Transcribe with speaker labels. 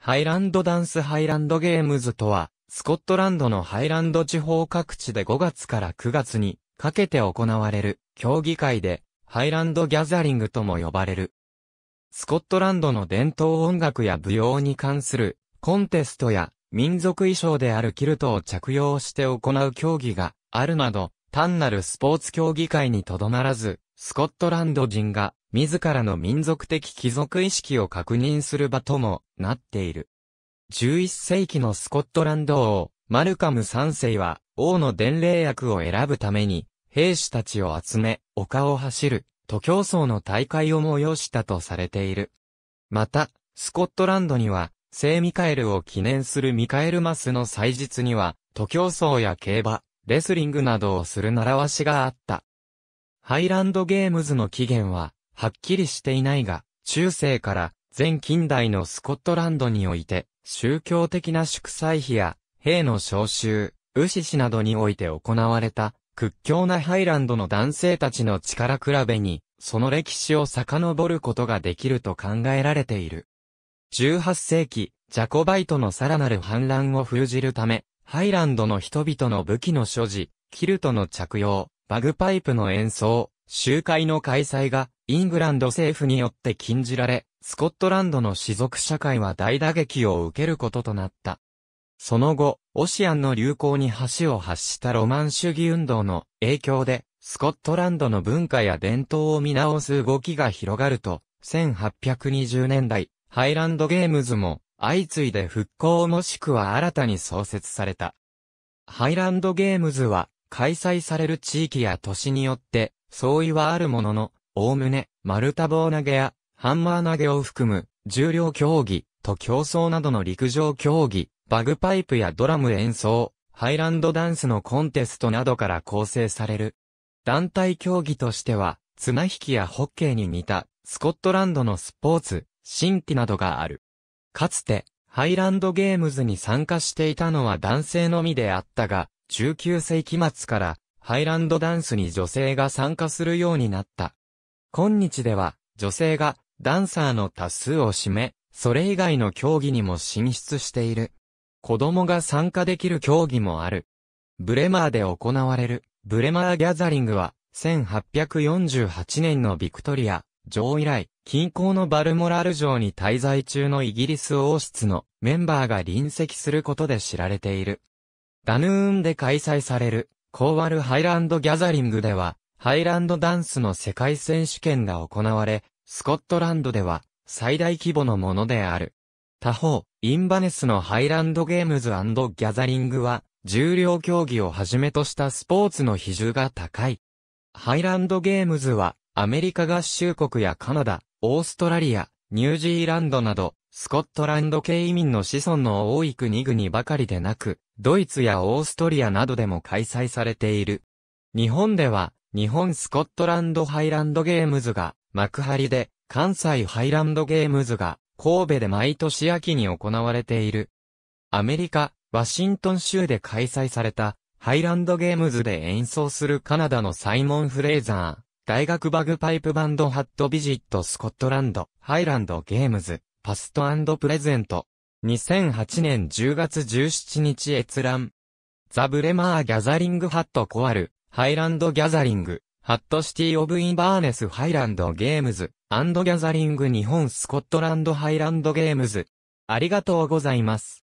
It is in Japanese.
Speaker 1: ハイランドダンスハイランドゲームズとは、スコットランドのハイランド地方各地で5月から9月にかけて行われる競技会で、ハイランドギャザリングとも呼ばれる。スコットランドの伝統音楽や舞踊に関するコンテストや民族衣装であるキルトを着用して行う競技があるなど、単なるスポーツ競技会にとどまらず、スコットランド人が自らの民族的貴族意識を確認する場ともなっている。11世紀のスコットランド王、マルカム3世は王の伝令役を選ぶために兵士たちを集め丘を走る徒競走の大会を催したとされている。また、スコットランドには聖ミカエルを記念するミカエルマスの祭日には徒競走や競馬、レスリングなどをする習わしがあった。ハイランドゲームズの起源は、はっきりしていないが、中世から全近代のスコットランドにおいて、宗教的な祝祭費や、兵の召集、牛氏などにおいて行われた、屈強なハイランドの男性たちの力比べに、その歴史を遡ることができると考えられている。18世紀、ジャコバイトのさらなる反乱を封じるため、ハイランドの人々の武器の所持、キルトの着用、バグパイプの演奏、集会の開催が、イングランド政府によって禁じられ、スコットランドの士族社会は大打撃を受けることとなった。その後、オシアンの流行に橋を発したロマン主義運動の影響で、スコットランドの文化や伝統を見直す動きが広がると、1820年代、ハイランドゲームズも、相次いで復興もしくは新たに創設された。ハイランドゲームズは、開催される地域や都市によって、相違はあるものの、おおむね、丸太棒投げや、ハンマー投げを含む、重量競技、と競争などの陸上競技、バグパイプやドラム演奏、ハイランドダンスのコンテストなどから構成される。団体競技としては、綱引きやホッケーに似た、スコットランドのスポーツ、新規などがある。かつて、ハイランドゲームズに参加していたのは男性のみであったが、19世紀末からハイランドダンスに女性が参加するようになった。今日では女性がダンサーの多数を占め、それ以外の競技にも進出している。子供が参加できる競技もある。ブレマーで行われるブレマーギャザリングは1848年のビクトリア女王以来、近郊のバルモラル城に滞在中のイギリス王室のメンバーが隣席することで知られている。ダヌーンで開催される、コーワルハイランドギャザリングでは、ハイランドダンスの世界選手権が行われ、スコットランドでは、最大規模のものである。他方、インバネスのハイランドゲームズギャザリングは、重量競技をはじめとしたスポーツの比重が高い。ハイランドゲームズは、アメリカ合衆国やカナダ、オーストラリア、ニュージーランドなど、スコットランド系移民の子孫の多い国々ばかりでなく、ドイツやオーストリアなどでも開催されている。日本では、日本スコットランドハイランドゲームズが幕張で、関西ハイランドゲームズが神戸で毎年秋に行われている。アメリカ、ワシントン州で開催されたハイランドゲームズで演奏するカナダのサイモン・フレイザー、大学バグパイプバンドハットビジットスコットランド、ハイランドゲームズ。パストプレゼント。2008年10月17日閲覧。ザ・ブレマー・ギャザリング・ハット・コアル、ハイランド・ギャザリング、ハット・シティ・オブ・インバーネス・ハイランド・ゲームズ、アンド・ギャザリング・日本・スコットランド・ハイランド・ゲームズ。ありがとうございます。